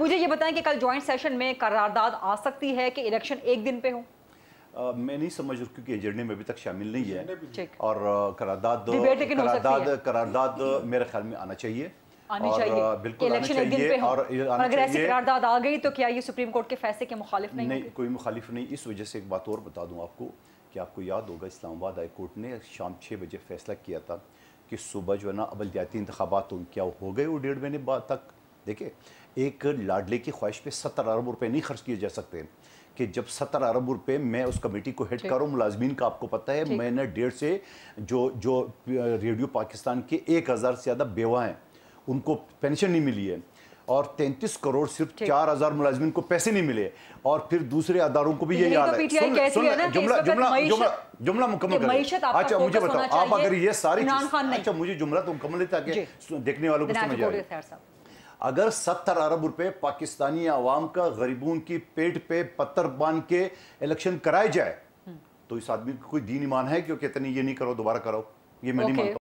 मुझे ये बताएं कि कल ज्वाइंट सेशन में करारदाद आ सकती है कि इलेक्शन एक दिन पे हो आ, मैं नहीं समझ रहा क्योंकि एजेंडे में अभी तक शामिल नहीं है और करारदाद करारदाद करारदाद मेरे ख्याल में आना चाहिए तो क्या सुप्रीम कोर्ट के फैसले के मुखालिफ नहीं इस वजह से एक बात और बता आपको आपको याद होगा इस्लामाबाद हाई कोर्ट ने शाम छह बजे फैसला किया था कि सुबह जो है ना अबलदियाती इंतबात क्या हो गए डेढ़ महीने बाद तक देखिए एक लाडले की ख्वाहिश पे सत्तर अरब रुपए नहीं खर्च किए जा सकते कि जब सत्तर अरब रुपए मैं उस कमेटी को हेड करूँ मुलाजमीन का आपको पता है मैंने डेढ़ से जो जो रेडियो पाकिस्तान के एक हज़ार से ज़्यादा बेवा हैं उनको पेंशन नहीं मिली है और तैंतीस करोड़ सिर्फ चार हजार मुलाजमीन को पैसे नहीं मिले और फिर दूसरे अदारों को भी तो यही याद तो है जुमला मुकम्मल अच्छा मुझे बताओ आप अगर ये सारी अच्छा मुझे जुमला तो मुकम्मल ताकि देखने वालों को समझ आए अगर सत्तर अरब रुपए पाकिस्तानी आवाम का गरीबों की पेट पे पत्थर बांध के इलेक्शन कराए जाए तो इस आदमी को कोई दीन ईमान है क्योंकि कहते नहीं ये नहीं करो दोबारा करो ये मैं okay. नहीं मानता